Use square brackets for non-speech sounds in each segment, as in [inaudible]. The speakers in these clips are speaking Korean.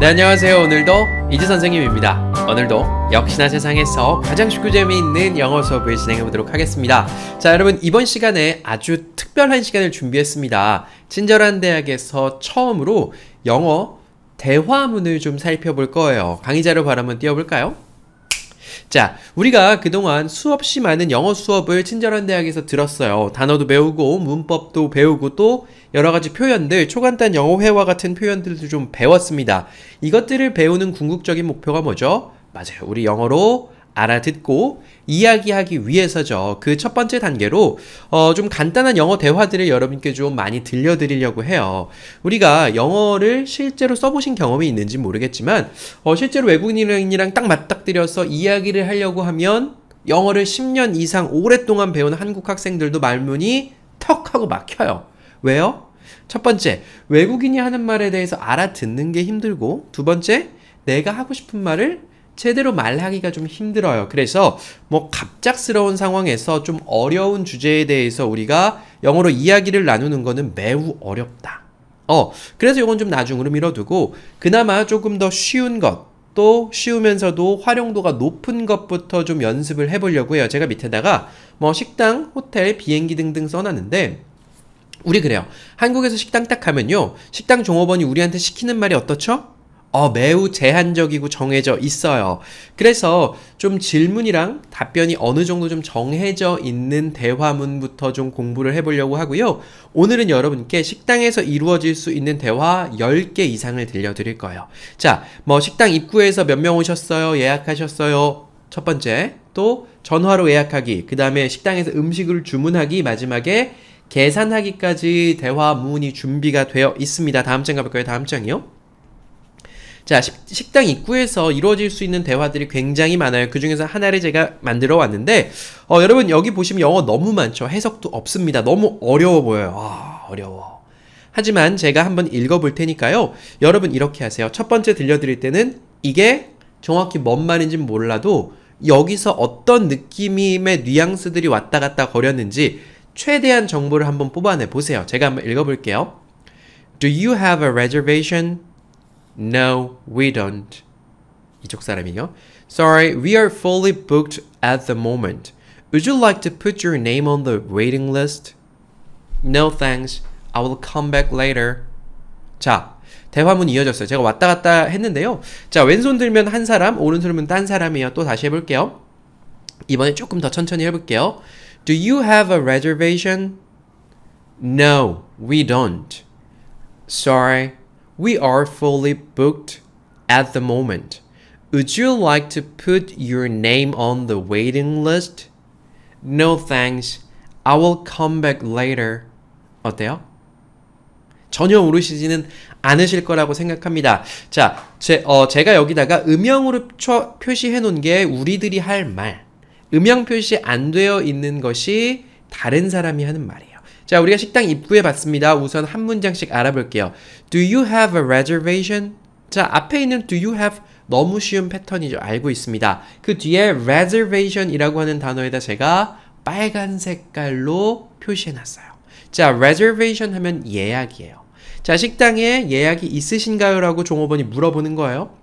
네 안녕하세요 오늘도 이지 선생님입니다 오늘도 역시나 세상에서 가장 쉽고 재미있는 영어 수업을 진행해 보도록 하겠습니다 자 여러분 이번 시간에 아주 특별한 시간을 준비했습니다 친절한 대학에서 처음으로 영어 대화문을 좀 살펴볼 거예요 강의자료 바로 한번 띄워볼까요? 자, 우리가 그동안 수없이 많은 영어 수업을 친절한 대학에서 들었어요. 단어도 배우고, 문법도 배우고, 또 여러 가지 표현들, 초간단 영어 회화 같은 표현들도 좀 배웠습니다. 이것들을 배우는 궁극적인 목표가 뭐죠? 맞아요. 우리 영어로 알아듣고 이야기하기 위해서죠. 그 첫 번째 단계로 어, 좀 간단한 영어 대화들을 여러분께 좀 많이 들려드리려고 해요. 우리가 영어를 실제로 써보신 경험이 있는지 모르겠지만 어, 실제로 외국인이랑 딱 맞닥뜨려서 이야기를 하려고 하면 영어를 10년 이상 오랫동안 배운 한국 학생들도 말문이 턱 하고 막혀요. 왜요? 첫 번째, 외국인이 하는 말에 대해서 알아듣는 게 힘들고, 두 번째, 내가 하고 싶은 말을 제대로 말하기가 좀 힘들어요. 그래서 뭐 갑작스러운 상황에서 좀 어려운 주제에 대해서 우리가 영어로 이야기를 나누는 거는 매우 어렵다. 어, 그래서 이건 좀 나중으로 밀어두고 그나마 조금 더 쉬운 것, 또 쉬우면서도 활용도가 높은 것부터 좀 연습을 해보려고 해요. 제가 밑에다가 뭐 식당, 호텔, 비행기 등등 써놨는데 우리 그래요. 한국에서 식당 딱 하면요. 식당 종업원이 우리한테 시키는 말이 어떻죠? 어, 매우 제한적이고 정해져 있어요. 그래서 좀 질문이랑 답변이 어느 정도 좀 정해져 있는 대화문부터 좀 공부를 해보려고 하고요. 오늘은 여러분께 식당에서 이루어질 수 있는 대화 10개 이상을 들려드릴 거예요. 자, 뭐 식당 입구에서 몇 명 오셨어요? 예약하셨어요? 첫 번째, 또 전화로 예약하기, 그 다음에 식당에서 음식을 주문하기, 마지막에 계산하기까지 대화문이 준비가 되어 있습니다. 다음 장 가볼까요? 다음 장이요. 자, 식, 당 입구에서 이루어질 수 있는 대화들이 굉장히 많아요. 그 중에서 하나를 제가 만들어 왔는데, 어, 여러분, 여기 보시면 영어 너무 많죠? 해석도 없습니다. 너무 어려워 보여요. 아, 어려워. 하지만 제가 한번 읽어 볼 테니까요. 여러분, 이렇게 하세요. 첫 번째 들려드릴 때는 이게 정확히 뭔 말인지 몰라도 여기서 어떤 느낌의 뉘앙스들이 왔다 갔다 거렸는지 최대한 정보를 한번 뽑아내 보세요. 제가 한번 읽어볼게요. Do you have a reservation? No, we don't. 이쪽 사람이요. Sorry, we are fully booked at the moment. Would you like to put your name on the waiting list? No thanks. I will come back later. 자, 대화문 이어졌어요. 제가 왔다 갔다 했는데요. 자, 왼손 들면 한 사람, 오른손 들면 딴 사람이에요. 또 다시 해볼게요. 이번에 조금 더 천천히 해볼게요. Do you have a reservation? No, we don't. Sorry, We are fully booked at the moment. Would you like to put your name on the waiting list? No thanks. I will come back later. 어때요? 전혀 모르시지는 않으실 거라고 생각합니다. 자, 제, 어, 제가 여기다가 음영으로 초, 표시해 놓은 게 우리들이 할 말. 음영 표시 안 되어 있는 것이 다른 사람이 하는 말이에요. 자, 우리가 식당 입구에 봤습니다. 우선 한 문장씩 알아볼게요. Do you have a reservation? 자, 앞에 있는 do you have 너무 쉬운 패턴이죠. 알고 있습니다. 그 뒤에 reservation이라고 하는 단어에다 제가 빨간 색깔로 표시해놨어요. 자, reservation 하면 예약이에요. 자, 식당에 예약이 있으신가요? 라고 종업원이 물어보는 거예요.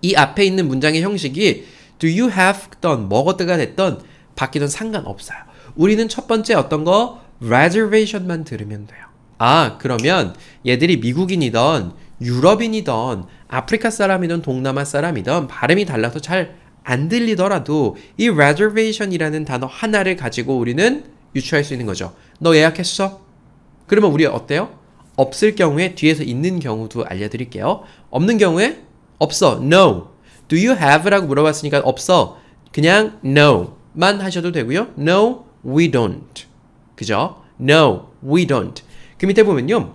이 앞에 있는 문장의 형식이 do you have 던 먹었다가 됐던 바뀌던 상관없어요. 우리는 첫 번째 어떤 거 reservation만 들으면 돼요. 아, 그러면 얘들이 미국인이던 유럽인이던 아프리카 사람이든 동남아 사람이든 발음이 달라서 잘 안 들리더라도 이 reservation이라는 단어 하나를 가지고 우리는 유추할 수 있는 거죠. 너 예약했어? 그러면 우리 어때요? 없을 경우에 뒤에서 있는 경우도 알려드릴게요. 없는 경우에 없어. No. Do you have? 라고 물어봤으니까 없어. 그냥 no만 하셔도 되고요. No, we don't. 그죠? No, we don't. 그 밑에 보면요.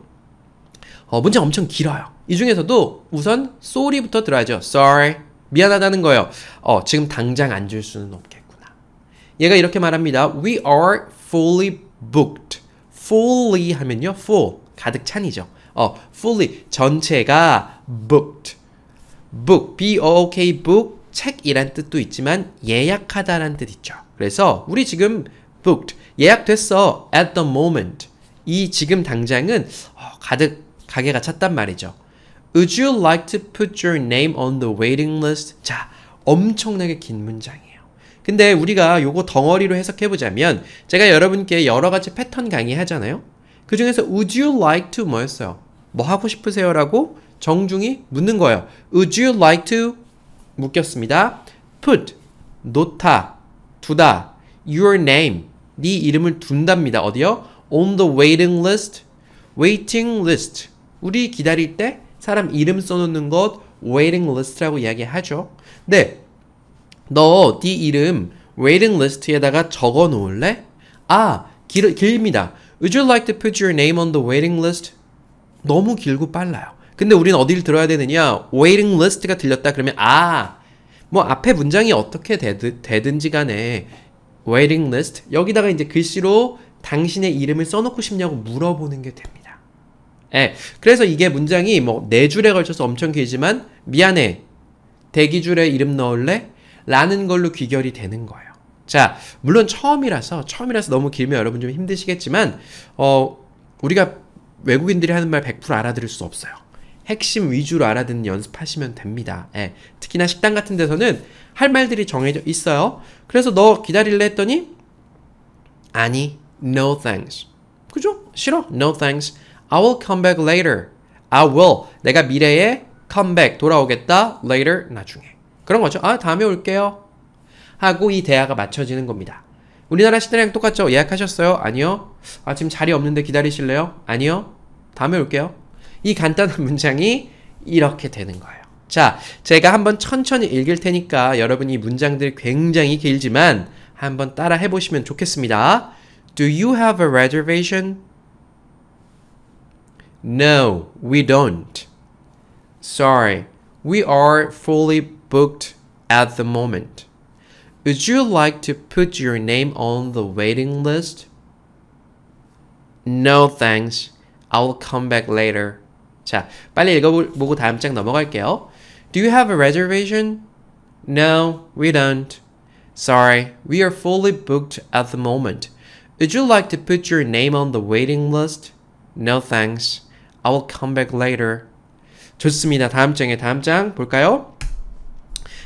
어, 문장 엄청 길어요. 이 중에서도 우선 sorry부터 들어야죠. sorry. 미안하다는 거예요. 어, 지금 당장 안 줄 수는 없겠구나. 얘가 이렇게 말합니다. We are fully booked. fully 하면요. full. 가득 찬이죠. 어, fully. 전체가 booked. book. b-o-o-k book. 책이란 뜻도 있지만 예약하다란 뜻 있죠. 그래서 우리 지금 booked. 예약됐어. At the moment. 이 지금 당장은 어, 가득 가게가 찼단 말이죠. Would you like to put your name on the waiting list? 자, 엄청나게 긴 문장이에요. 근데 우리가 요거 덩어리로 해석해보자면 제가 여러분께 여러가지 패턴 강의하잖아요. 그 중에서 Would you like to 뭐였어요? 뭐 하고 싶으세요? 라고 정중히 묻는 거예요. Would you like to 묻였습니다 Put, 놓다, 두다, your name, 네 이름을 둔답니다. 어디요? On the waiting list. waiting list. 우리 기다릴 때 사람 이름 써놓는 것 waiting list라고 이야기하죠. 네. 너 네 이름 waiting list에다가 적어 놓을래? 아, 길, 길입니다. Would you like to put your name on the waiting list? 너무 길고 빨라요. 근데 우리는 어디를 들어야 되느냐? waiting list가 들렸다 그러면 아, 뭐 앞에 문장이 어떻게 되든, 되든지 간에 waiting list 여기다가 이제 글씨로 당신의 이름을 써놓고 싶냐고 물어보는 게 됩니다. 예, 그래서 이게 문장이 뭐 네 줄에 걸쳐서 엄청 길지만 미안해 대기줄에 이름 넣을래? 라는 걸로 귀결이 되는 거예요. 자, 물론 처음이라서 처음이라서 너무 길면 여러분 좀 힘드시겠지만 어 우리가 외국인들이 하는 말 100% 알아들을 수 없어요. 핵심 위주로 알아듣는 연습하시면 됩니다. 예, 특히나 식당 같은 데서는 할 말들이 정해져 있어요. 그래서 너 기다릴래 했더니 아니, no thanks. 그죠? 싫어. no thanks. I will come back later. I will. 내가 미래에 come back 돌아오겠다. later 나중에. 그런 거죠. 아, 다음에 올게요. 하고 이 대화가 맞춰지는 겁니다. 우리나라 시대랑 똑같죠? 예약하셨어요? 아니요. 아, 지금 자리 없는데 기다리실래요? 아니요. 다음에 올게요. 이 간단한 문장이 이렇게 되는 거예요. 자, 제가 한번 천천히 읽을 테니까 여러분이 문장들 굉장히 길지만 한번 따라 해보시면 좋겠습니다. Do you have a reservation? No, we don't. Sorry, we are fully booked at the moment. Would you like to put your name on the waiting list? No, thanks. I'll come back later. 자, 빨리 읽어보고 다음 장 넘어갈게요. Do you have a reservation? No, we don't. Sorry, we are fully booked at the moment. Would you like to put your name on the waiting list? No thanks. I will come back later. 좋습니다. 다음 장에 다음 장 볼까요?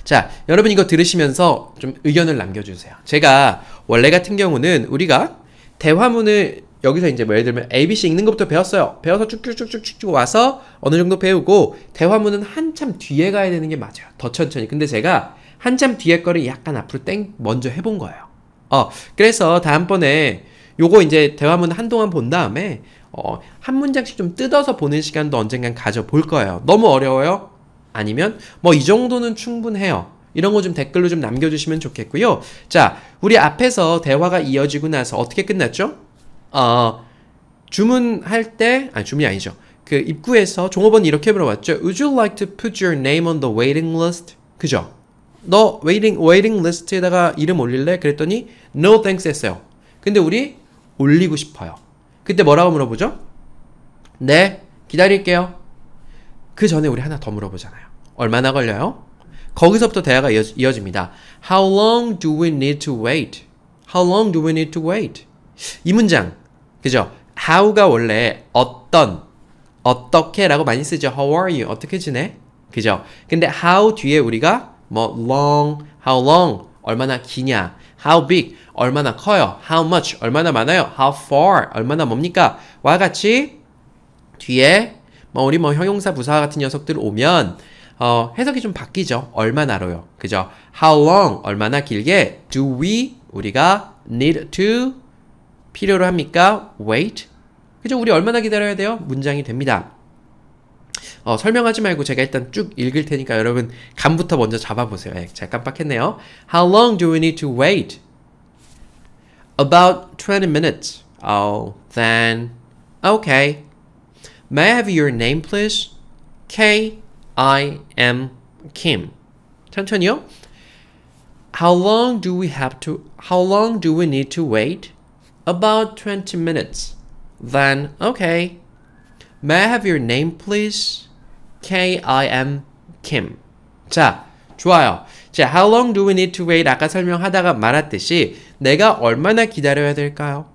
자, 여러분 이거 들으시면서 좀 의견을 남겨주세요. 제가 원래 같은 경우는 우리가 대화문을 여기서 이제 뭐 예를 들면 ABC 읽는 것부터 배웠어요. 배워서 쭉쭉쭉쭉쭉 와서 어느 정도 배우고 대화문은 한참 뒤에 가야 되는 게 맞아요. 더 천천히. 근데 제가 한참 뒤에 거를 약간 앞으로 땡 먼저 해본 거예요. 어, 그래서 다음번에 요거 이제 대화문 한동안 본 다음에 어, 한 문장씩 좀 뜯어서 보는 시간도 언젠간 가져볼 거예요. 너무 어려워요? 아니면 뭐 이 정도는 충분해요. 이런 거 좀 댓글로 좀 남겨주시면 좋겠고요. 자, 우리 앞에서 대화가 이어지고 나서 어떻게 끝났죠? 어, 주문할 때 아니 주문이 아니죠. 그 입구에서 종업원이 이렇게 물어봤죠. Would you like to put your name on the waiting list? 그죠? 너 waiting waiting list에다가 이름 올릴래? 그랬더니 no thanks 했어요. 근데 우리 올리고 싶어요. 그때 뭐라고 물어보죠? 네, 기다릴게요. 그 전에 우리 하나 더 물어보잖아요. 얼마나 걸려요? 거기서부터 대화가 이어, 집니다 How long do we need to wait? How long do we need to wait? 이 문장 그죠? how가 원래 어떤, 어떻게 라고 많이 쓰죠. How are you? 어떻게 지내? 그죠? 근데 how 뒤에 우리가 뭐 long, how long, 얼마나 기냐, how big, 얼마나 커요, how much, 얼마나 많아요, how far, 얼마나 뭡니까? 와 같이 뒤에 뭐 우리 뭐 형용사 부사 같은 녀석들 오면 어, 해석이 좀 바뀌죠. 얼마나로요. 그죠? How long, 얼마나 길게 do we, 우리가 need to, 필요로 합니까? wait. 그죠? 우리 얼마나 기다려야 돼요? 문장이 됩니다. 어, 설명하지 말고 제가 일단 쭉 읽을 테니까 여러분 감부터 먼저 잡아보세요. 예, 제가 깜빡했네요. How long do we need to wait? About 20 minutes. Oh, then. Okay. May I have your name, please? K I am Kim. 천천히요. How long do we have to? How long do we need to wait? About 20 minutes. Then, okay. May I have your name, please? K-I-M, Kim. 자, 좋아요. 자, how long do we need to wait? 아까 설명하다가 말았듯이 내가 얼마나 기다려야 될까요?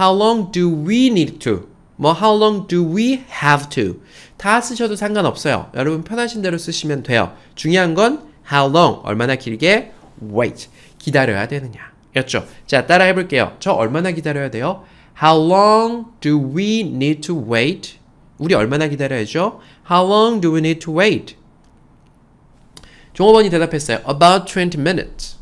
How long do we need to? 뭐 how long do we have to? 다 쓰셔도 상관없어요. 여러분 편하신 대로 쓰시면 돼요. 중요한 건 how long 얼마나 길게 wait 기다려야 되느냐. 였죠. 자, 따라 해볼게요. 저 얼마나 기다려야 돼요? How long do we need to wait? 우리 얼마나 기다려야죠? How long do we need to wait? 종업원이 대답했어요. About 20 minutes.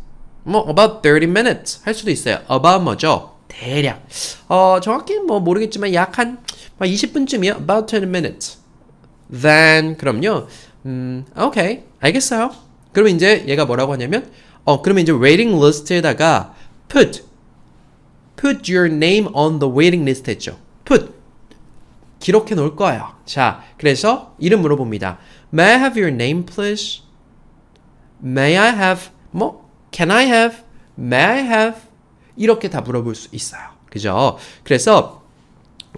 뭐 about 30 minutes 할 수도 있어요. about 뭐죠? 대략. 어, 정확히 뭐 모르겠지만 약 한 20분쯤이요. about 20 minutes. then 그럼요. 음, 오케이. Okay. 알겠어요. 그럼 이제 얘가 뭐라고 하냐면 어, 그러면 이제 waiting list에다가 put put your name on the waiting list 했죠. put 기록해 놓을 거예요. 자, 그래서 이름 물어봅니다. May I have your name please? May I have 뭐 Can I have? May I have? 이렇게 다 물어볼 수 있어요. 그죠? 그래서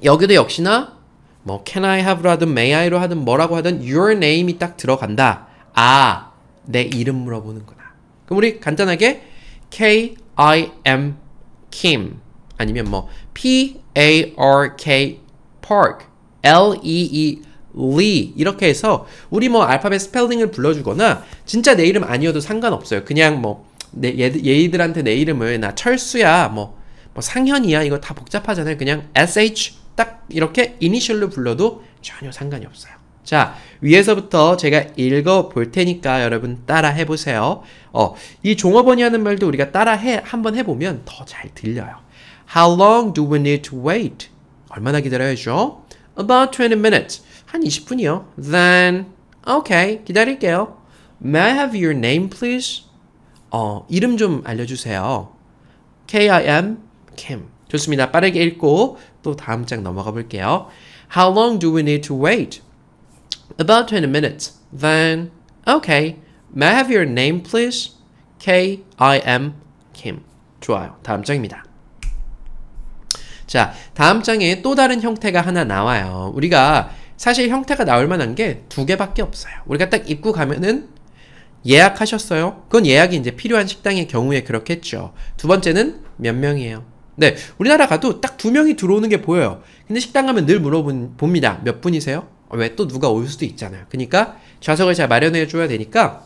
여기도 역시나 뭐 Can I have로 하든 May I로 하든 뭐라고 하든 Your name이 딱 들어간다. 아, 내 이름 물어보는구나. 그럼 우리 간단하게 K I am Kim 아니면 뭐 P A R K Park L E E Lee 이렇게 해서 우리 뭐 알파벳 스펠링을 불러주거나 진짜 내 이름 아니어도 상관없어요. 그냥 뭐 내, 얘들한테 내 이름을 나 철수야 뭐, 뭐 상현이야 이거 다 복잡하잖아요. 그냥 SH 딱 이렇게 이니셜로 불러도 전혀 상관이 없어요. 자, 위에서부터 제가 읽어 볼 테니까 여러분 따라 해보세요. 어, 이 종업원이 하는 말도 우리가 따라 해, 한번 해보면 더 잘 들려요. How long do we need to wait? 얼마나 기다려야죠? About 20 minutes. 한 20분이요. Then, okay, 기다릴게요. May I have your name, please? 어, 이름 좀 알려주세요. K-I-M, Kim. 좋습니다. 빠르게 읽고 또 다음 장 넘어가 볼게요. How long do we need to wait? About 20 minutes. Then, okay. May I have your name, please? K, I m Kim. 좋아요. 다음 장입니다. 자, 다음 장에 또 다른 형태가 하나 나와요. 우리가 사실 형태가 나올 만한 게 두 개밖에 없어요. 우리가 딱 입구 가면은 예약하셨어요? 그건 예약이 이제 필요한 식당의 경우에 그렇겠죠. 두 번째는 몇 명이에요? 네, 우리나라 가도 딱 두 명이 들어오는 게 보여요. 근데 식당 가면 늘 물어봅니다. 몇 분이세요? 왜또 누가 올 수도 있잖아요. 그러니까 좌석을 잘 마련해 줘야 되니까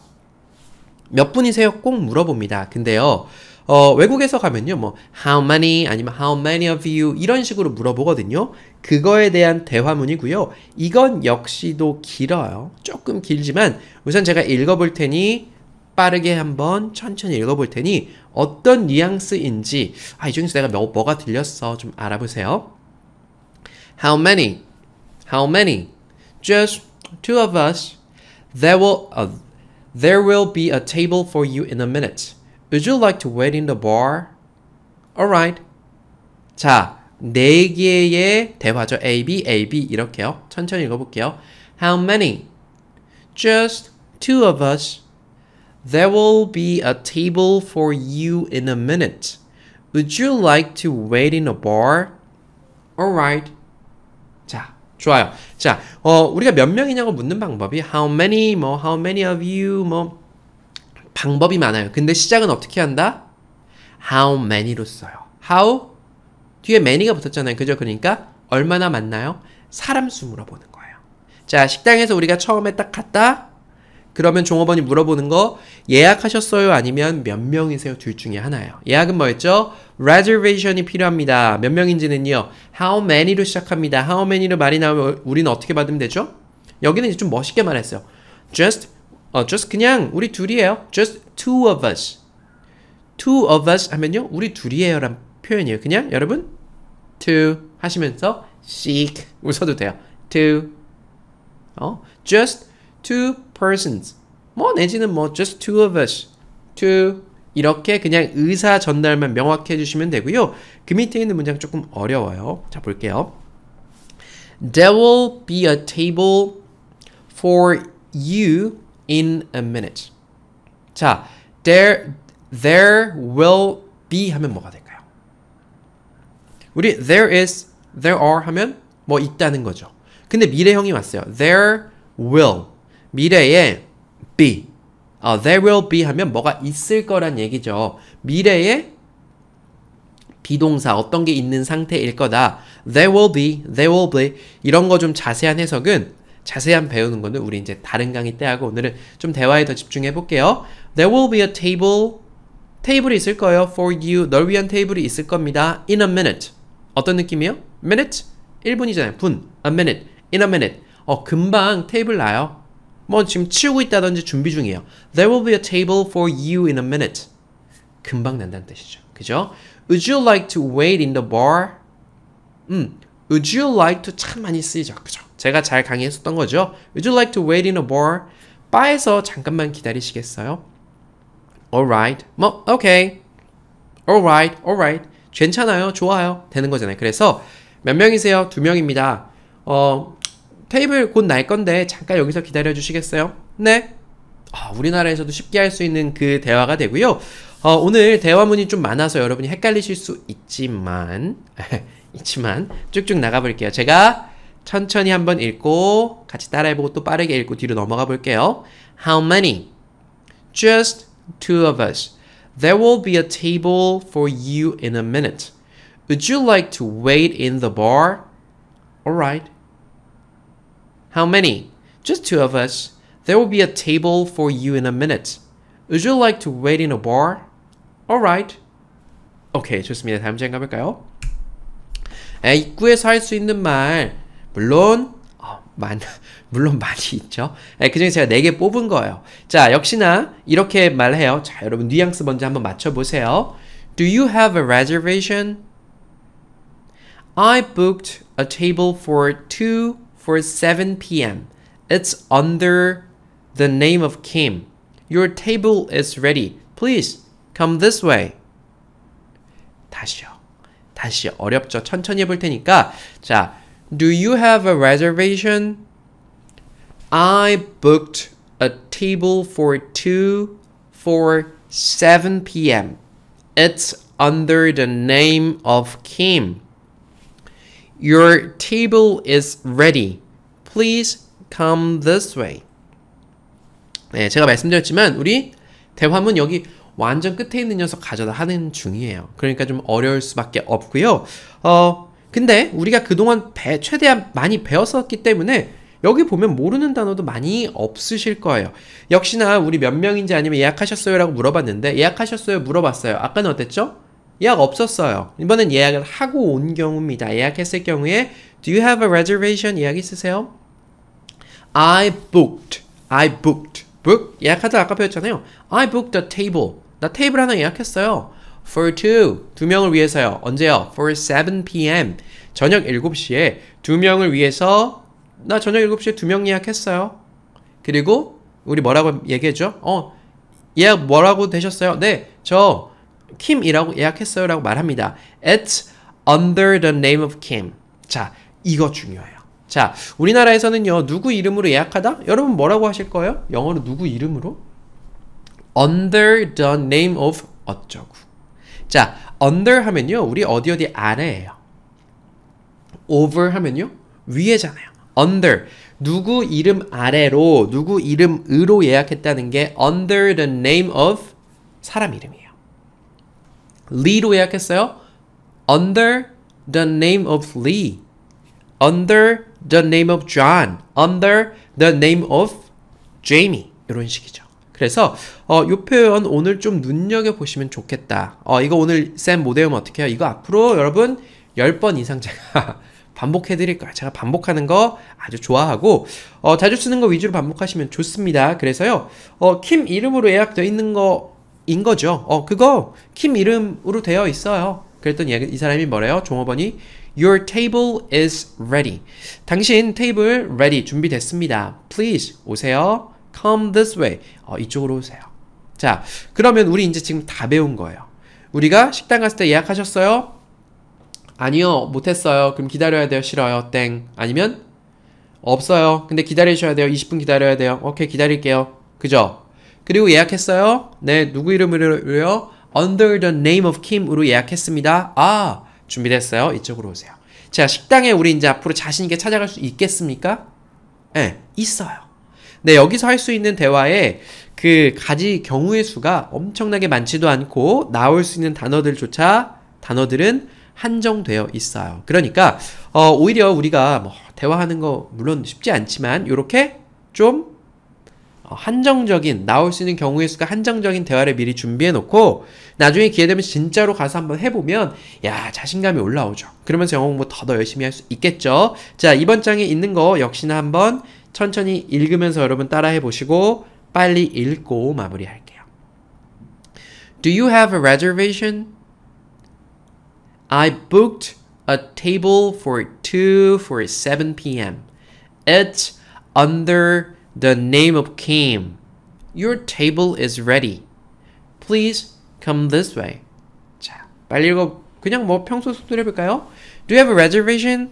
몇 분이세요? 꼭 물어봅니다. 근데요. 어, 외국에서 가면요. 뭐 how many 아니면 how many of you 이런 식으로 물어보거든요. 그거에 대한 대화문이고요. 이건 역시도 길어요. 조금 길지만 우선 제가 읽어 볼 테니 빠르게 한번 천천히 읽어 볼 테니 어떤 뉘앙스인지 아, 이 중에서 내가 뭐, 뭐가 들렸어? 좀 알아보세요. How many? How many? Just two of us. There will, uh, there will be a table for you in a minute. Would you like to wait in the bar? Alright. 자, 네 개의 대화죠. A, B, A, B 이렇게요. 천천히 읽어볼게요. How many? Just two of us. There will be a table for you in a minute. Would you like to wait in a bar? Alright. 좋아요. 자, 어, 우리가 몇 명이냐고 묻는 방법이 how many, 뭐 how many of you, 뭐 방법이 많아요. 근데 시작은 어떻게 한다? how many로 써요. how 뒤에 many가 붙었잖아요. 그죠? 그러니까 얼마나 많나요? 사람 수 물어보는 거예요. 자, 식당에서 우리가 처음에 딱 갔다 그러면 종업원이 물어보는 거 예약하셨어요 아니면 몇 명이세요 둘 중에 하나예요. 예약은 뭐였죠? reservation이 필요합니다. 몇 명인지는요. how many로 시작합니다. how many로 말이 나오면 우리는 어떻게 받으면 되죠? 여기는 이제 좀 멋있게 말했어요. just 어, just 그냥 우리 둘이에요. just two of us. two of us 하면요. 우리 둘이에요란 표현이에요. 그냥 여러분 two 하시면서 seek 웃어도 돼요. two 어 just two persons 뭐 내지는 뭐 just two of us two 이렇게 그냥 의사 전달만 명확히 해주시면 되고요 그 밑에 있는 문장 조금 어려워요 자 볼게요 There will be a table for you in a minute 자 there, there will be 하면 뭐가 될까요? 우리 there is, there are 하면 뭐 있다는 거죠 근데 미래형이 왔어요 there will 미래에 be 어, there will be 하면 뭐가 있을 거란 얘기죠. 미래에 비동사 어떤 게 있는 상태일 거다. There will be, there will be 이런 거 좀 자세한 해석은 자세한 배우는 거는 우리 이제 다른 강의 때 하고 오늘은 좀 대화에 더 집중해 볼게요. There will be a table, 테이블이 있을 거예요. For you, 널 위한 테이블이 있을 겁니다. In a minute. 어떤 느낌이요? Minute? 1분이잖아요. 분. A minute. In a minute. 어, 금방 테이블 나요. 뭐 지금 치우고 있다든지 준비 중이에요. There will be a table for you in a minute. 금방 난다는 뜻이죠. 그죠? Would you like to wait in the bar? 음, Would you like to 참 많이 쓰이죠. 그죠? 제가 잘 강의했었던 거죠. Would you like to wait in a bar? 바에서 잠깐만 기다리시겠어요? Alright. 뭐, okay. Alright, alright. 괜찮아요. 좋아요. 되는 거잖아요. 그래서 몇 명이세요? 두 명입니다. 어, 테이블 곧 날 건데 잠깐 여기서 기다려 주시겠어요? 네. 아, 우리나라에서도 쉽게 할 수 있는 그 대화가 되고요. 어, 오늘 대화문이 좀 많아서 여러분이 헷갈리실 수 있지만 [laughs] 있지만 쭉쭉 나가 볼게요. 제가 천천히 한번 읽고 같이 따라해보고 또 빠르게 읽고 뒤로 넘어가 볼게요. How many? Just two of us. There will be a table for you in a minute. Would you like to wait in the bar? Alright. How many? Just two of us. There will be a table for you in a minute. Would you like to wait in a bar? Alright. okay, 좋습니다. 다음 장에 가볼까요? 에, 입구에서 할 수 있는 말. 물론, 어, 많, 물론 많이 있죠. 에, 그 중에 제가 4개 뽑은 거예요. 자, 역시나 이렇게 말해요. 자, 여러분 뉘앙스 먼저 한번 맞춰보세요. Do you have a reservation? I booked a table for two for 7 p.m. It's under the name of Kim. Your table is ready. Please come this way. 다시요. 다시 어렵죠. 천천히 해볼 테니까 자, Do you have a reservation? I booked a table for 2 for 7 p.m. It's under the name of Kim. Your table is ready. Please come this way. 네, 제가 말씀드렸지만 우리 대화문 여기 완전 끝에 있는 녀석 가져다 하는 중이에요. 그러니까 좀 어려울 수밖에 없고요. 어, 근데 우리가 그동안 배, 최대한 많이 배웠었기 때문에 여기 보면 모르는 단어도 많이 없으실 거예요. 역시나 우리 몇 명인지 아니면 예약하셨어요? 라고 물어봤는데 예약하셨어요? 물어봤어요. 아까는 어땠죠? 예약 없었어요. 이번엔 예약을 하고 온 경우입니다. 예약했을 경우에 Do you have a reservation? 예약 있으세요? I booked. I booked. book 예약하다 아까 배웠잖아요. I booked a table. 나 테이블 하나 예약했어요. for two 두 명을 위해서요. 언제요? for 7 p.m. 저녁 7시에 두 명을 위해서 나 저녁 7시에 두 명 예약했어요. 그리고 우리 뭐라고 얘기해죠어 예약 뭐라고 되셨어요? 네, 저 m 이라고 예약했어요라고 말합니다. It's under the name of Kim. 자, 이거 중요해요. 자, 우리나라에서는요. 누구 이름으로 예약하다? 여러분 뭐라고 하실 거예요? 영어로 누구 이름으로? under the name of 어쩌구. 자, under 하면요. 우리 어디 어디 아래예요. over 하면요. 위에잖아요. under 누구 이름 아래로 누구 이름으로 예약했다는 게 under the name of 사람 이름이에요. Lee로 예약했어요. Under the name of Lee. Under the name of John. Under the name of Jamie. 이런 식이죠. 그래서 어, 이 표현 오늘 좀 눈여겨보시면 좋겠다. 어, 이거 오늘 쌤못 외우면 어떡해요? 이거 앞으로 여러분 10번 이상 제가 [laughs] 반복해드릴 거야. 제가 반복하는 거 아주 좋아하고 어, 자주 쓰는 거 위주로 반복하시면 좋습니다. 그래서요. 어, 킴 이름으로 예약되어 있는 거인 거죠. 어, 그거 킴 이름으로 되어 있어요. 그랬더니 이 사람이 뭐래요? 종업원이 Your table is ready. 당신 테이블 ready 준비됐습니다. Please 오세요. Come this way. 어, 이쪽으로 오세요. 자, 그러면 우리 이제 지금 다 배운 거예요. 우리가 식당 갔을 때 예약하셨어요? 아니요, 못했어요. 그럼 기다려야 돼요. 싫어요. 땡. 아니면 없어요. 근데 기다리셔야 돼요. 20분 기다려야 돼요. 오케이, 기다릴게요. 그죠? 그리고 예약했어요. 네, 누구 이름으로요? Under the name of Kim으로 예약했습니다. 아, 준비됐어요. 이쪽으로 오세요. 자, 식당에 우리 이제 앞으로 자신 있게 찾아갈 수 있겠습니까? 예, 네, 있어요. 네, 여기서 할 수 있는 대화에 그 가지 경우의 수가 엄청나게 많지도 않고 나올 수 있는 단어들조차 단어들은 한정되어 있어요. 그러니까 어, 오히려 우리가 뭐 대화하는 거 물론 쉽지 않지만 이렇게 좀 어, 한정적인 나올 수 있는 경우의 수가 한정적인 대화를 미리 준비해 놓고 나중에 기회 되면 진짜로 가서 한번 해보면 야 자신감이 올라오죠 그러면서 영어 공부 더 더 열심히 할 수 있겠죠 자 이번 장에 있는 거 역시나 한번 천천히 읽으면서 여러분 따라해 보시고 빨리 읽고 마무리할게요 Do you have a reservation? I booked a table for 2 for 7 p.m. It's under the name of Kim. Your table is ready. Please come this way. 자, 빨리 읽어. 그냥 뭐 평소 속도로 해볼까요? Do you have a reservation?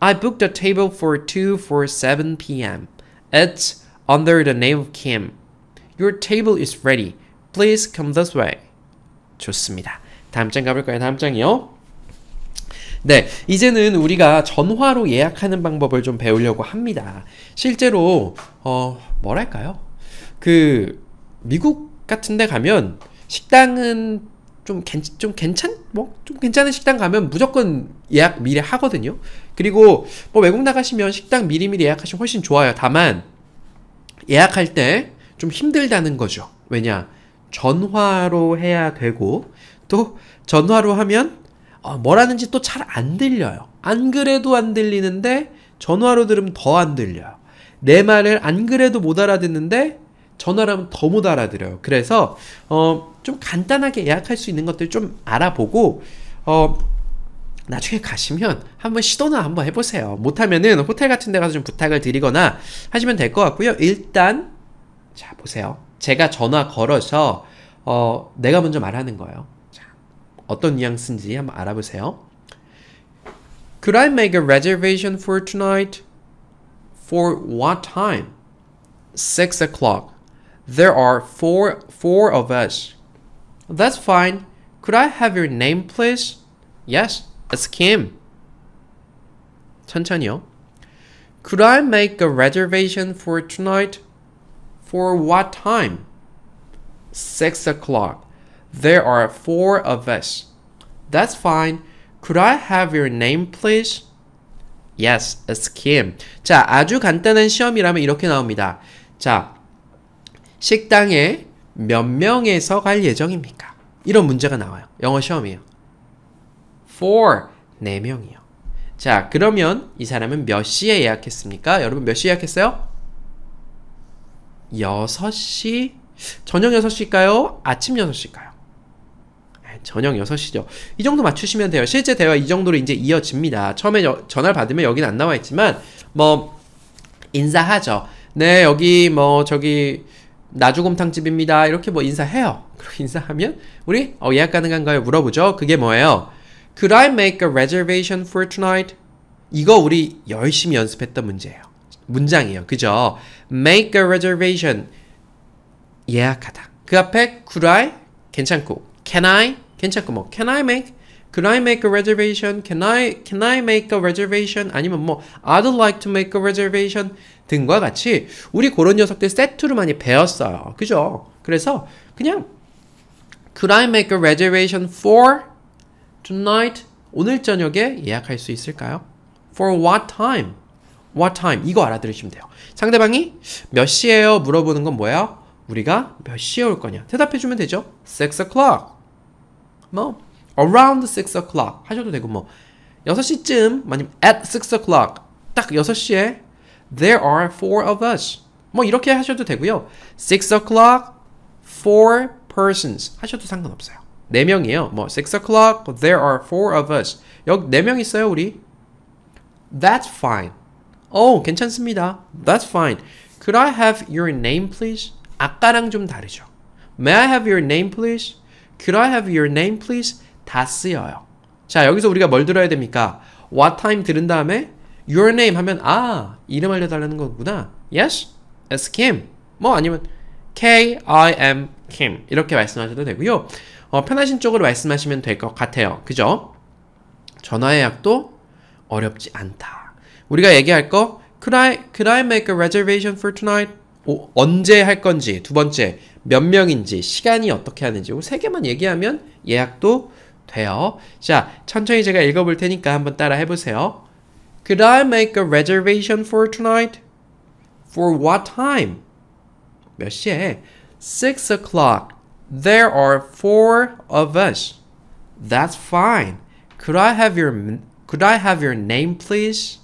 I booked a table for 2 for 7 p.m. It's under the name of Kim. Your table is ready. Please come this way. 좋습니다. 다음 장 가볼까요? 다음 장이요. 네, 이제는 우리가 전화로 예약하는 방법을 좀 배우려고 합니다. 실제로 어 뭐랄까요? 그 미국 같은데 가면 식당은 좀, 괜, 좀 괜찮, 뭐, 좀 괜찮은 식당 가면 무조건 예약 미리 하거든요. 그리고 뭐 외국 나가시면 식당 미리미리 예약하시면 훨씬 좋아요. 다만, 예약할 때 좀 힘들다는 거죠. 왜냐, 전화로 해야 되고, 또 전화로 하면 어, 뭐라는지 또 잘 안 들려요. 안 그래도 안 들리는데 전화로 들으면 더 안 들려요. 내 말을 안 그래도 못 알아듣는데 전화로 하면 더 못 알아들어요. 그래서 어, 좀 간단하게 예약할 수 있는 것들 좀 알아보고 어, 나중에 가시면 한번 시도나 한번 해보세요. 못하면은 호텔 같은 데 가서 좀 부탁을 드리거나 하시면 될 것 같고요. 일단 자 보세요. 제가 전화 걸어서 어, 내가 먼저 말하는 거예요. 어떤 뉘앙스인지 한번 알아보세요. Could I make a reservation for tonight? For what time? Six o'clock. There are four four of us. That's fine. Could I have your name, please? Yes, it's Kim. 천천히요. Could I make a reservation for tonight? For what time? Six o'clock. There are four of us. That's fine. Could I have your name, please? Yes, it's Kim. 자, 아주 간단한 시험이라면 이렇게 나옵니다. 자, 식당에 몇 명에서 갈 예정입니까? 이런 문제가 나와요. 영어 시험이에요. Four, 네 명이요. 자, 그러면 이 사람은 몇 시에 예약했습니까? 여러분 몇 시에 예약했어요? 6시? 저녁 6시일까요? 아침 6시일까요? 저녁 6시죠. 이 정도 맞추시면 돼요. 실제 대화 이 정도로 이제 이어집니다. 처음에 여, 전화를 받으면 여기는 안 나와 있지만 뭐 인사하죠. 네, 여기 뭐 저기 나주곰탕집입니다. 이렇게 뭐 인사해요. [laughs] 그리고 인사하면 우리 어, 예약 가능한가요? 물어보죠. 그게 뭐예요? Could I make a reservation for tonight? 이거 우리 열심히 연습했던 문제예요. 문장이에요. 그죠? Make a reservation 예약하다. 그 앞에 could I 괜찮고 can I 괜찮고 뭐 Can I make? c o u I make a reservation? Can I Can I make a reservation? 아니면 뭐 I'd like to make a reservation 등과 같이 우리 그런 녀석들 세트로 많이 배웠어요. 그죠? 그래서 그냥 Could I make a reservation for tonight? 오늘 저녁에 예약할 수 있을까요? For what time? What time? 이거 알아들으시면 돼요. 상대방이 몇 시에요? 물어보는 건 뭐예요? 우리가 몇 시에 올 거냐? 대답해주면 되죠. 6 o'clock. 뭐 around 6 o'clock 하셔도 되고 뭐 6시쯤 아니면 at 6 o'clock 딱 6시에 there are four of us 뭐 이렇게 하셔도 되고요 6 o'clock four persons 하셔도 상관없어요 4명이에요 뭐6 o'clock there are four of us 여기 4명 있어요 우리 that's fine 오 괜찮습니다 that's fine could I have your name please 아까랑 좀 다르죠 may I have your name please Could I have your name please? 다 쓰여요. 자, 여기서 우리가 뭘 들어야 됩니까? What time 들은 다음에 your name 하면 아, 이름 알려달라는 거구나. Yes, it's Kim. 뭐 아니면 K, I m Kim. 이렇게 말씀하셔도 되고요. 어, 편하신 쪽으로 말씀하시면 될 것 같아요. 그죠? 전화예 약도 어렵지 않다. 우리가 얘기할 거 could I, could I make a reservation for tonight? 오, 언제 할 건지 두 번째 몇 명인지, 시간이 어떻게 하는지, 세 개만 얘기하면 예약도 돼요. 자, 천천히 제가 읽어볼 테니까 한번 따라 해보세요. Could I make a reservation for tonight? For what time? 몇 시에? 6 o'clock. There are four of us. That's fine. Could I have your Could I have your name, please?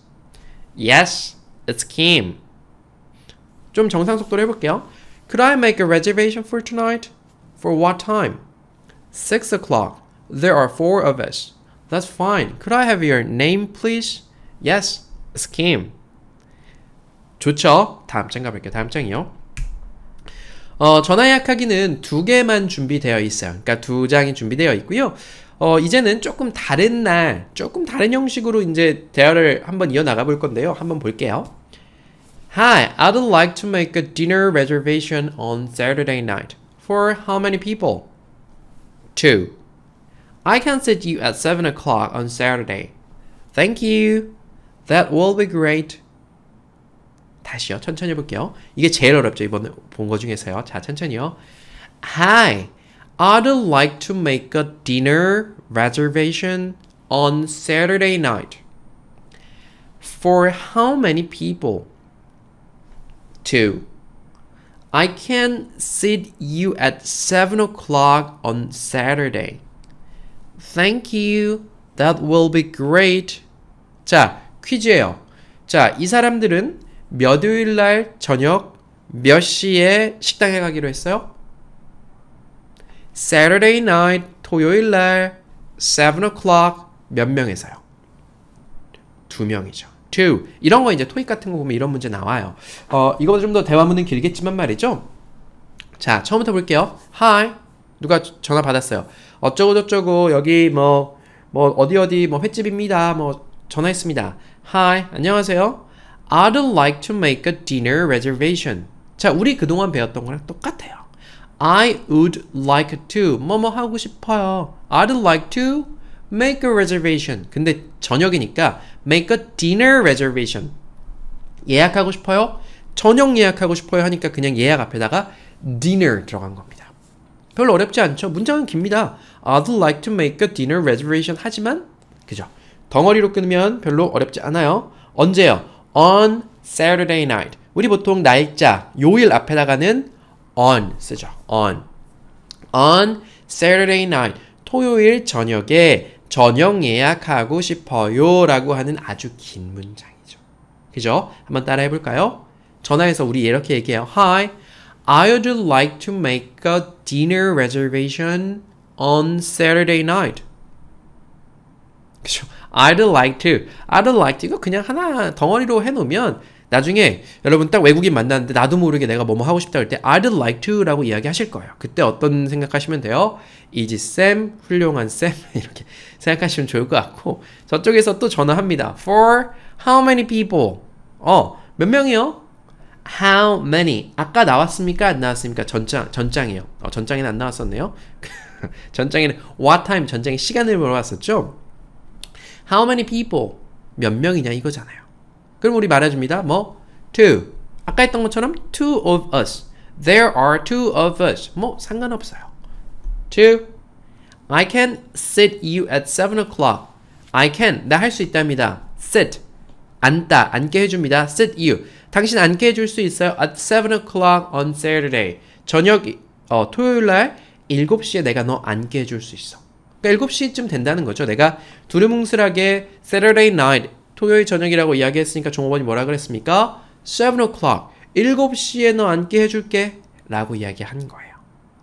Yes, it's Kim. 좀 정상 속도로 해볼게요. Could I make a reservation for tonight? For what time? 6 i x o'clock. There are four of us. That's fine. Could I have your name, please? Yes, it's Kim. 좋죠. 다음 장가 볼게요. 다음 장이요. 어, 전화 예약하기는 두 개만 준비되어 있어요. 그러니까 두 장이 준비되어 있고요. 어, 이제는 조금 다른 날, 조금 다른 형식으로 이제 대화를 한번 이어나가 볼 건데요. 한번 볼게요. Hi, I'd like to make a dinner reservation on Saturday night. For how many people? 2. I can sit you at 7 o'clock on Saturday. Thank you. That will be great. 다시요. 천천히 볼게요. 이게 제일 어렵죠. 이번 본 거 중에서요. 자, 천천히요. Hi, I'd like to make a dinner reservation on Saturday night. For how many people? 2. I can see you at 7 o'clock on Saturday. Thank you. That will be great. 자, 퀴즈예요. 자, 이 사람들은 몇 요일 날 저녁 몇 시에 식당에 가기로 했어요? Saturday night, 토요일 날 7 o'clock 몇 명에서요? 두 명이죠. to 이런 거 이제 토익 같은 거 보면 이런 문제 나와요. 어, 이거보다 좀더 대화문은 길겠지만 말이죠. 자, 처음부터 볼게요. Hi. 누가 전화 받았어요. 어쩌고저쩌고 여기 뭐뭐 뭐 어디 어디 뭐 횟집입니다. 뭐 전화했습니다. Hi. 안녕하세요. I'd like to make a dinner reservation. 자, 우리 그동안 배웠던 거랑 똑같아요. I would like to 뭐뭐 뭐 하고 싶어요. I'd like to make a reservation. 근데 저녁이니까 make a dinner reservation. 예약하고 싶어요? 저녁 예약하고 싶어요? 하니까 그냥 예약 앞에다가 dinner 들어간 겁니다. 별로 어렵지 않죠? 문장은 깁니다. I'd like to make a dinner reservation 하지만 그죠? 덩어리로 끊으면 별로 어렵지 않아요. 언제요? On Saturday night. 우리 보통 날짜, 요일 앞에다가는 on 쓰죠. on. on Saturday night. 토요일 저녁에 저녁 예약하고 싶어요 라고 하는 아주 긴 문장이죠. 그죠? 한번 따라해 볼까요? 전화해서 우리 이렇게 얘기해요. Hi, I would like to make a dinner reservation on Saturday night. 그죠? I'd like to, I'd like to 이거 그냥 하나 덩어리로 해놓으면 나중에 여러분 딱 외국인 만났는데 나도 모르게 내가 뭐뭐 하고 싶다 할 때 I'd like to라고 이야기하실 거예요. 그때 어떤 생각하시면 돼요? 이지 쌤, 훌륭한 쌤 [laughs] 이렇게 생각하시면 좋을 것 같고 저쪽에서 또 전화합니다. For how many people? 어, 몇 명이요? How many? 아까 나왔습니까? 안 나왔습니까? 전장, 전장이요. 어, 전장에는 안 나왔었네요. [laughs] 전장에는 what time, 전장의 시간을 물어봤었죠. How many people? 몇 명이냐 이거잖아요. 그럼 우리 말해줍니다. 뭐, two. 아까 했던 것처럼 two of us. There are two of us. 뭐 상관없어요. two I can sit you at 7 o'clock. I can. 나 할 수 있답니다. sit. 앉다. 앉게 해줍니다. sit you. 당신 앉게 해줄 수 있어요. at 7 o'clock on Saturday. 저녁, 어, 토요일 날 7시에 내가 너 앉게 해줄 수 있어. 그러니까 7시쯤 된다는 거죠. 내가 두루뭉술하게 Saturday night, 토요일 저녁이라고 이야기했으니까 종업원이 뭐라 그랬습니까? 7 o'clock. 7시에 너 앉게 해줄게. 라고 이야기한 거예요.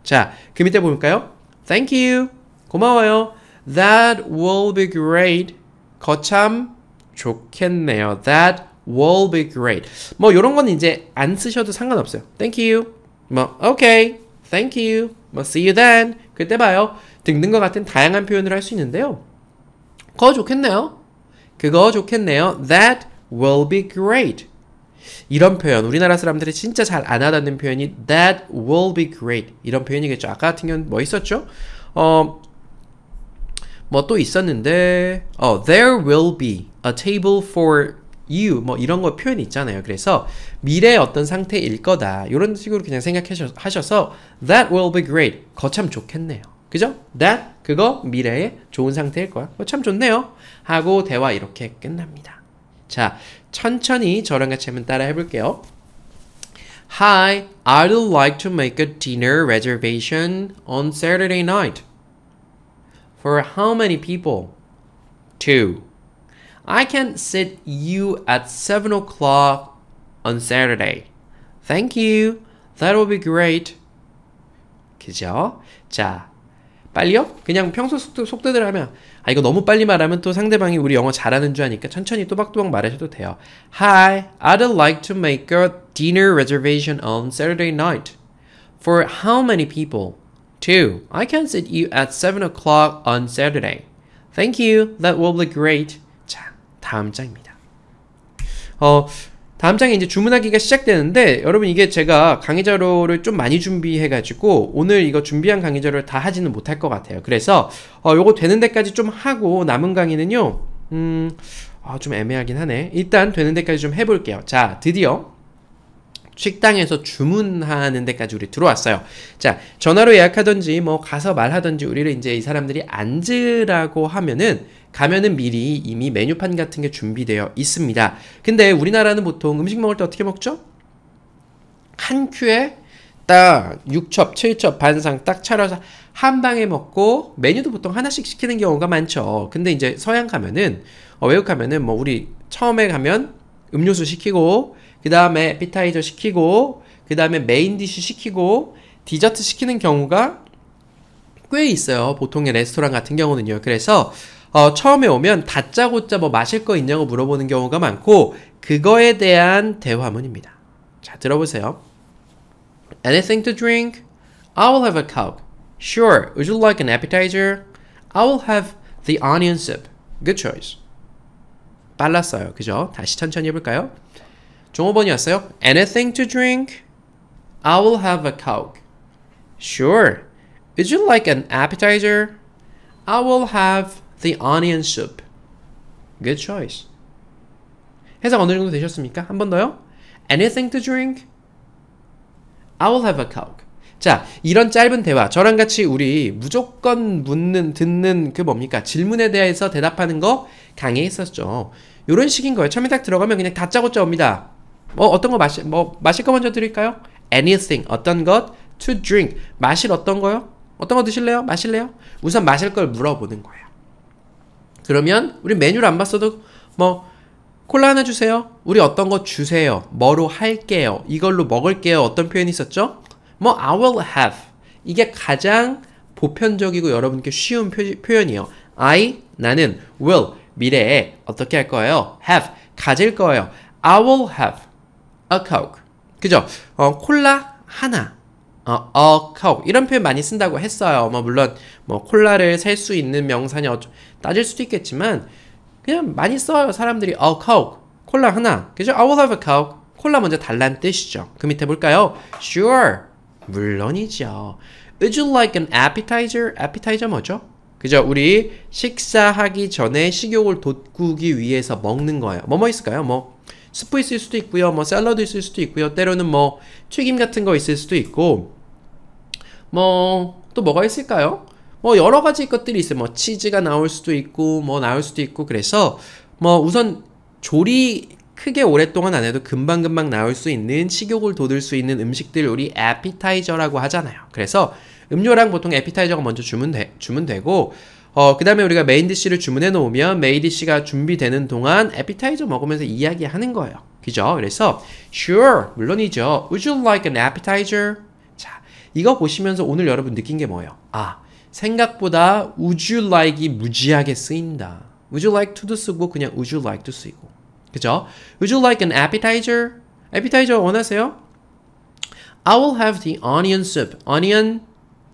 자, 그 밑에 볼까요? Thank you. 고마워요. That will be great. 거참 좋겠네요. That will be great. 뭐 이런 건 이제 안 쓰셔도 상관없어요. Thank you. 뭐 okay. Thank you. 뭐 see you then. 그때 봐요. 등등과 같은 다양한 표현을 할 수 있는데요. 그거 좋겠네요. 그거 좋겠네요. That will be great. 이런 표현 우리나라 사람들이 진짜 잘 안 하다는 표현이 that will be great 이런 표현이겠죠. 아까 같은 경우는 뭐 있었죠? 어 뭐또 있었는데 어, there will be a table for you 뭐 이런 거 표현이 있잖아요. 그래서 미래의 어떤 상태일 거다. 이런 식으로 그냥 생각하셔서 that will be great. 거 참 좋겠네요. 그죠? that 그거 미래에 좋은 상태일 거야. 거 참 좋네요. 하고 대화 이렇게 끝납니다. 자, 천천히 저랑 같이 한번 따라 해볼게요. Hi, I'd like to make a dinner reservation on Saturday night. For how many people? Two. I can sit you at 7 o'clock on Saturday. Thank you. That will be great. 그죠? 자, 빨리요? 그냥 평소 속도, 속도대로 하면 아 이거 너무 빨리 말하면 또 상대방이 우리 영어 잘하는 줄 아니까 천천히 또박또박 말하셔도 돼요. Hi, I'd like to make a dinner reservation on Saturday night. For how many people? 2. I can see you at 7 o'clock on Saturday. Thank you. That will be great. 자, 다음 장입니다. 어, 다음 장에 이제 주문하기가 시작되는데 여러분 이게 제가 강의 자료를 좀 많이 준비해 가지고 오늘 이거 준비한 강의 자료를 다 하지는 못할 것 같아요. 그래서 어, 요거 되는 데까지 좀 하고 남은 강의는요. 음, 아, 좀 애매하긴 하네. 일단 되는 데까지 좀 해볼게요. 자, 드디어 식당에서 주문하는 데까지 우리 들어왔어요. 자, 전화로 예약하든지 뭐 가서 말하든지 우리를 이제 이 사람들이 앉으라고 하면은 가면은 미리 이미 메뉴판 같은 게 준비되어 있습니다. 근데 우리나라는 보통 음식 먹을 때 어떻게 먹죠? 한 큐에 딱 6첩, 7첩, 반상 딱 차려서 한 방에 먹고 메뉴도 보통 하나씩 시키는 경우가 많죠. 근데 이제 서양 가면은 어, 외국 가면은 뭐 우리 처음에 가면 음료수 시키고 그 다음에 피타이저 시키고 그 다음에 메인 디쉬 시키고 디저트 시키는 경우가 꽤 있어요. 보통의 레스토랑 같은 경우는요. 그래서 어, 처음에 오면 다짜고짜 뭐 마실 거 있냐고 물어보는 경우가 많고 그거에 대한 대화문입니다. 자 들어보세요. Anything to drink? I will have a coke. Sure. Would you like an appetizer? I will have the onion soup. Good choice. 빨랐어요. 그죠? 다시 천천히 해볼까요? 종업원이었어요. Anything to drink? I will have a coke. Sure. Would you like an appetizer? I will have the onion soup. Good choice. 해석 어느 정도 되셨습니까? 한 번 더요. Anything to drink? I will have a coke. 자, 이런 짧은 대화, 저랑 같이 우리 무조건 묻는, 듣는 그 뭡니까? 질문에 대해서 대답하는 거 강의했었죠. 요런 식인 거예요. 처음에 딱 들어가면 그냥 다짜고짜 옵니다. 뭐 어떤 거 마시 뭐 마실 거 먼저 드릴까요? Anything 어떤 것 to drink 마실 어떤 거요? 어떤 거 드실래요? 마실래요? 우선 마실 걸 물어보는 거예요. 그러면 우리 메뉴를 안 봤어도 뭐 콜라 하나 주세요. 우리 어떤 거 주세요. 뭐로 할게요. 이걸로 먹을게요. 어떤 표현이 있었죠? 뭐 I will have 이게 가장 보편적이고 여러분께 쉬운 표, 현이에요 I 나는 will 미래에 어떻게 할 거예요? have 가질 거예요. I will have a coke. 그죠? 어, 콜라 하나. 어, a coke. 이런 표현 많이 쓴다고 했어요. 뭐, 물론, 뭐, 콜라를 살 수 있는 명사냐, 어쩌, 따질 수도 있겠지만, 그냥 많이 써요. 사람들이 a coke. 콜라 하나. 그죠? I will have a coke. 콜라 먼저 달란 뜻이죠. 그 밑에 볼까요? Sure. 물론이죠. Would you like an appetizer? appetizer 뭐죠? 그죠? 우리 식사하기 전에 식욕을 돋구기 위해서 먹는 거예요. 뭐 뭐 있을까요? 뭐 스프 있을 수도 있고요. 뭐 샐러드 있을 수도 있고요. 때로는 뭐 튀김 같은 거 있을 수도 있고 뭐 또 뭐가 있을까요? 뭐 여러 가지 것들이 있어요. 뭐 치즈가 나올 수도 있고 뭐 나올 수도 있고 그래서 뭐 우선 조리 크게 오랫동안 안 해도 금방금방 나올 수 있는 식욕을 돋을 수 있는 음식들 우리 에피타이저라고 하잖아요. 그래서 음료랑 보통 에피타이저가 먼저 주문 되, 주면 되고 어, 그 다음에 우리가 메인 디쉬를 주문해 놓으면 메인 디쉬가 준비되는 동안 에피타이저 먹으면서 이야기하는 거예요. 그죠? 그래서 sure 물론이죠. Would you like an appetizer? 자, 이거 보시면서 오늘 여러분 느낀 게 뭐예요? 아, 생각보다 would you like이 무지하게 쓰인다. would you like to도 쓰고 그냥 would you like to 쓰이고. 그죠? Would you like an appetizer? appetizer 원하세요? I will have the onion soup. onion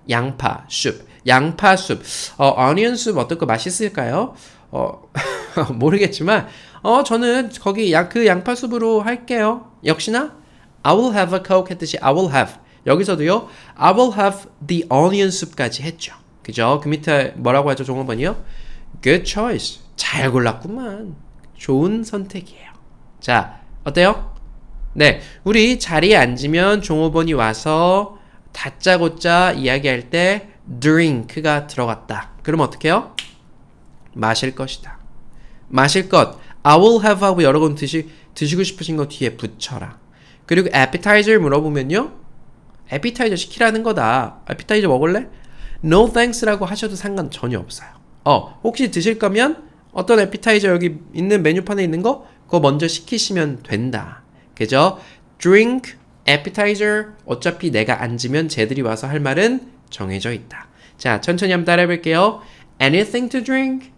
양파 soup. 양파숲 o 어, 니언숲 어떨까 맛있을까요? 어, [laughs] 모르겠지만, 어, 저는 거기 양, 그 양파숲으로 할게요. 역시나, I will have a coke 했듯이 I will have. 여기서도요, I will have the onion soup까지 했죠. 그죠? 그 밑에 뭐라고 하죠, 종업원이요? Good choice. 잘 골랐구만. 좋은 선택이에요. 자, 어때요? 네, 우리 자리에 앉으면 종업원이 와서 다짜고짜 이야기할 때 drink가 들어갔다. 그럼 어떻게 해요? 마실 것이다. 마실 것. I will have 하고 여러 분 드시, 드시고 싶으신 거 뒤에 붙여라. 그리고 appetizer를 물어보면요. appetizer 시키라는 거다. appetizer 먹을래? no thanks라고 하셔도 상관 전혀 없어요. 어, 혹시 드실 거면 어떤 appetizer 여기 있는 메뉴판에 있는 거 그거 먼저 시키시면 된다. 그죠? drink, appetizer 어차피 내가 앉으면 쟤들이 와서 할 말은 정해져 있다. 자, 천천히 한번 따라해 볼게요. Anything to drink?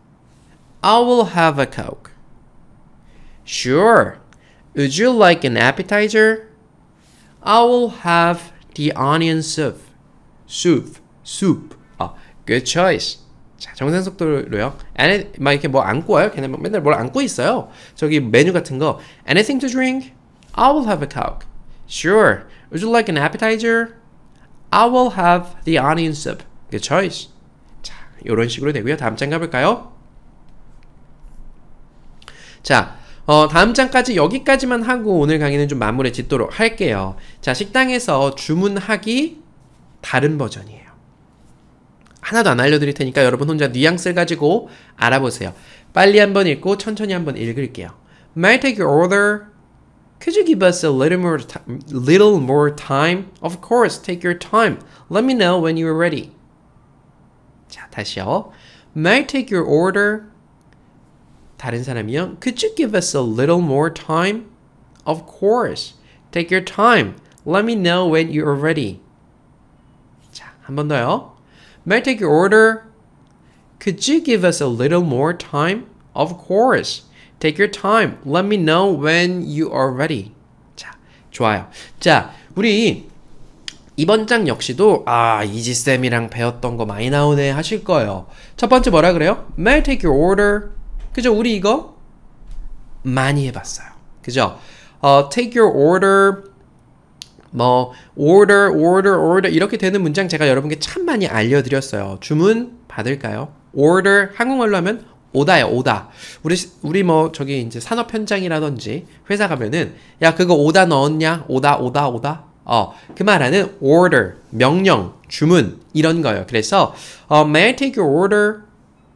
I will have a Coke. Sure. Would you like an appetizer? I will have the onion soup. soup. soup. Oh, good choice. 자, 정상 속도로요. Any, 막 이렇게 뭐 안고 와요. 걔네 맨날 뭘 안고 있어요. 저기 메뉴 같은 거. Anything to drink? I will have a Coke. Sure. Would you like an appetizer? I will have the onions o u p Good choice. 자, 이런 식으로 되고요. 다음 장 가볼까요? 자, 어, 다음 장까지 여기까지만 하고 오늘 강의는 좀 마무리 짓도록 할게요. 자, 식당에서 주문하기 다른 버전이에요. 하나도 안 알려드릴 테니까 여러분 혼자 뉘앙스를 가지고 알아보세요. 빨리 한번 읽고 천천히 한번 읽을게요. May I take your order? Could you give us a little more, little more time? Of course, take your time. Let me know when you are ready. 자, 다시요. May I take your order? 다른 사람이요. Could you give us a little more time? Of course. Take your time. Let me know when you are ready. 자, 한 번 더요. May I take your order? Could you give us a little more time? Of course. Take your time. Let me know when you are ready. 자, 좋아요. 자, 우리 이번 장 역시도 아 이지쌤이랑 배웠던 거 많이 나오네 하실 거예요 첫 번째 뭐라 그래요? May I take your order? 그죠? 우리 이거 많이 해봤어요 그죠? 어, take your order 뭐 order, order, order 이렇게 되는 문장 제가 여러분께 참 많이 알려드렸어요 주문 받을까요? order 한국말로 하면 오다요 오다. 우리 우리 뭐 저기 이제 산업 현장이라든지 회사 가면은 야 그거 오다 넣었냐? 오다 오다 오다. 어, 그 말하는 order, 명령, 주문 이런 거예요. 그래서 어, may I take your order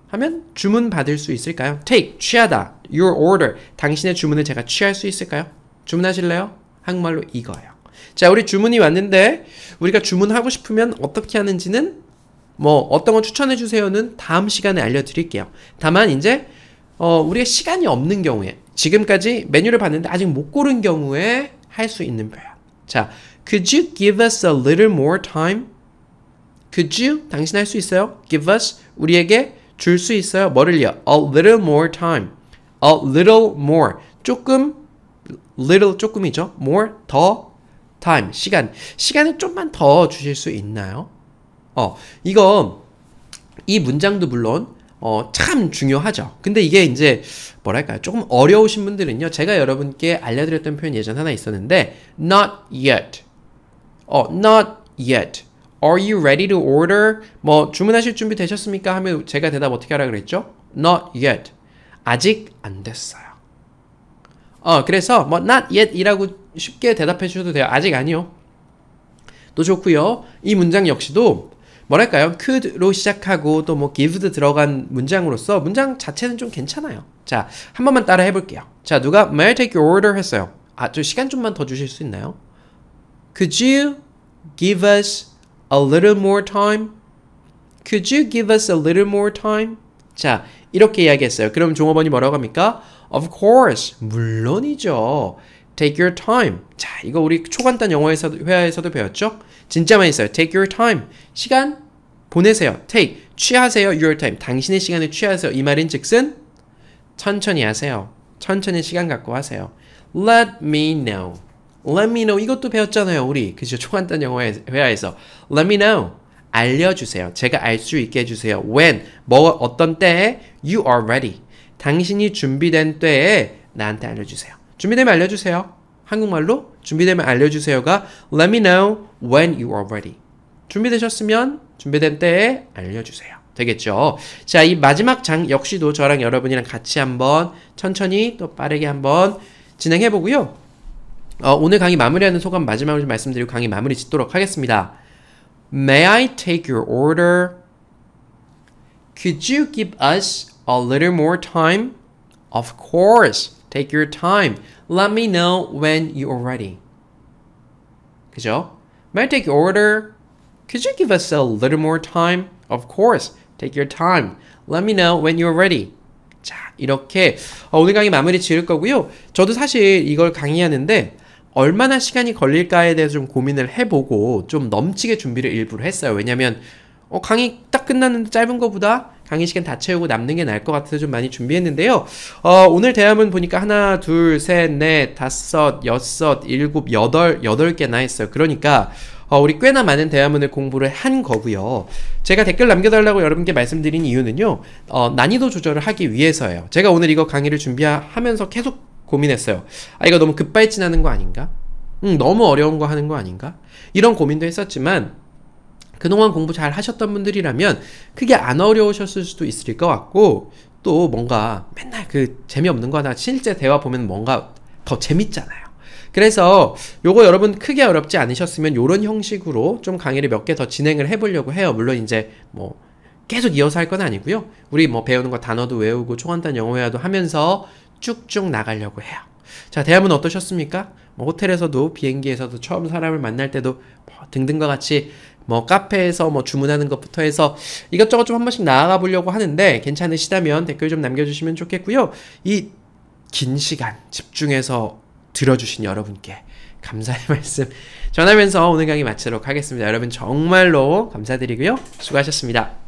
하면 주문 받을 수 있을까요? take 취하다. your order 당신의 주문을 제가 취할 수 있을까요? 주문하실래요? 한국말로 이거예요. 자, 우리 주문이 왔는데 우리가 주문하고 싶으면 어떻게 하는지는 뭐 어떤 거 추천해 주세요는 다음 시간에 알려드릴게요. 다만 이제 어, 우리의 시간이 없는 경우에 지금까지 메뉴를 봤는데 아직 못 고른 경우에 할 수 있는 표현. 자, could you give us a little more time? Could you 당신 할 수 있어요? Give us 우리에게 줄 수 있어요? 뭐를요? A little more time. A little more. 조금 little 조금이죠. more 더 time 시간 시간을 좀만 더 주실 수 있나요? 어, 이거 이 문장도 물론 어, 참 중요하죠. 근데 이게 이제 뭐랄까요? 조금 어려우신 분들은요. 제가 여러분께 알려드렸던 표현 예전 하나 있었는데 not yet. 어, not yet. Are you ready to order? 뭐 주문하실 준비 되셨습니까? 하면 제가 대답 어떻게 하라 그랬죠? Not yet. 아직 안 됐어요. 어, 그래서 뭐 not yet이라고 쉽게 대답해 주셔도 돼요. 아직 아니요. 또 좋고요. 이 문장 역시도 뭐랄까요? could로 시작하고 또 뭐 give도 들어간 문장으로서 문장 자체는 좀 괜찮아요. 자, 한 번만 따라 해볼게요. 자, 누가 may I take your order 했어요. 아, 저 시간 좀만 더 주실 수 있나요? Could you give us a little more time? Could you give us a little more time? 자, 이렇게 이야기했어요. 그럼 종업원이 뭐라고 합니까? Of course, 물론이죠. take your time. 자, 이거 우리 초간단 영어에서 회화에서도 배웠죠? 진짜 많이 써요. take your time. 시간 보내세요. take 취하세요. your time. 당신의 시간을 취하세요. 이 말인 즉슨 천천히 하세요. 천천히 시간 갖고 하세요. let me know. let me know 이것도 배웠잖아요. 우리 그죠? 초간단 영어 회화에서 let me know. 알려주세요. 제가 알 수 있게 해주세요. When, 뭐, 어떤 때에 you are ready. 당신이 준비된 때에 나한테 알려주세요. 준비되면 알려주세요. 한국말로 준비되면 알려주세요가 Let me know when you are ready. 준비되셨으면 준비된 때에 알려주세요. 되겠죠? 자, 이 마지막 장 역시도 저랑 여러분이랑 같이 한번 천천히 또 빠르게 한번 진행해 보고요. 어, 오늘 강의 마무리하는 소감 마지막으로 말씀드리고 강의 마무리 짓도록 하겠습니다. May I take your order? Could you give us a little more time? Of course. Take your time. Let me know when you are ready. 그죠? May I take your order? Could you give us a little more time? Of course. Take your time. Let me know when you're ready. 자, 이렇게 오늘 강의 마무리 지을 거고요. 저도 사실 이걸 강의하는데 얼마나 시간이 걸릴까에 대해서 좀 고민을 해보고 좀 넘치게 준비를 일부러 했어요. 왜냐면 어, 강의 딱 끝났는데 짧은 거보다 강의 시간 다 채우고 남는 게 나을 것 같아서 좀 많이 준비했는데요. 어, 오늘 대화문 보니까 하나, 둘, 셋, 넷, 다섯, 여섯, 일곱, 여덟, 여덟 개나 했어요. 그러니까 어, 우리 꽤나 많은 대화문을 공부를 한 거고요. 제가 댓글 남겨달라고 여러분께 말씀드린 이유는요. 어, 난이도 조절을 하기 위해서예요. 제가 오늘 이거 강의를 준비하면서 계속 고민했어요. 아 이거 너무 급발진하는 거 아닌가? 응, 너무 어려운 거 하는 거 아닌가? 이런 고민도 했었지만 그동안 공부 잘 하셨던 분들이라면 크게 안 어려우셨을 수도 있을 것 같고 또 뭔가 맨날 그 재미없는 거 하나 실제 대화 보면 뭔가 더 재밌잖아요. 그래서 요거 여러분 크게 어렵지 않으셨으면 요런 형식으로 좀 강의를 몇 개 더 진행을 해보려고 해요. 물론 이제 뭐 계속 이어서 할 건 아니고요. 우리 뭐 배우는 거 단어도 외우고 총한단 영어회화도 하면서 쭉쭉 나가려고 해요. 자, 대화문 어떠셨습니까? 뭐 호텔에서도 비행기에서도 처음 사람을 만날 때도 뭐 등등과 같이 뭐 카페에서 뭐 주문하는 것부터 해서 이것저것 좀 한 번씩 나아가 보려고 하는데 괜찮으시다면 댓글 좀 남겨주시면 좋겠고요. 이 긴 시간 집중해서 들어주신 여러분께 감사의 [laughs] 말씀 전하면서 오늘 강의 마치도록 하겠습니다. 여러분 정말로 감사드리고요. 수고하셨습니다.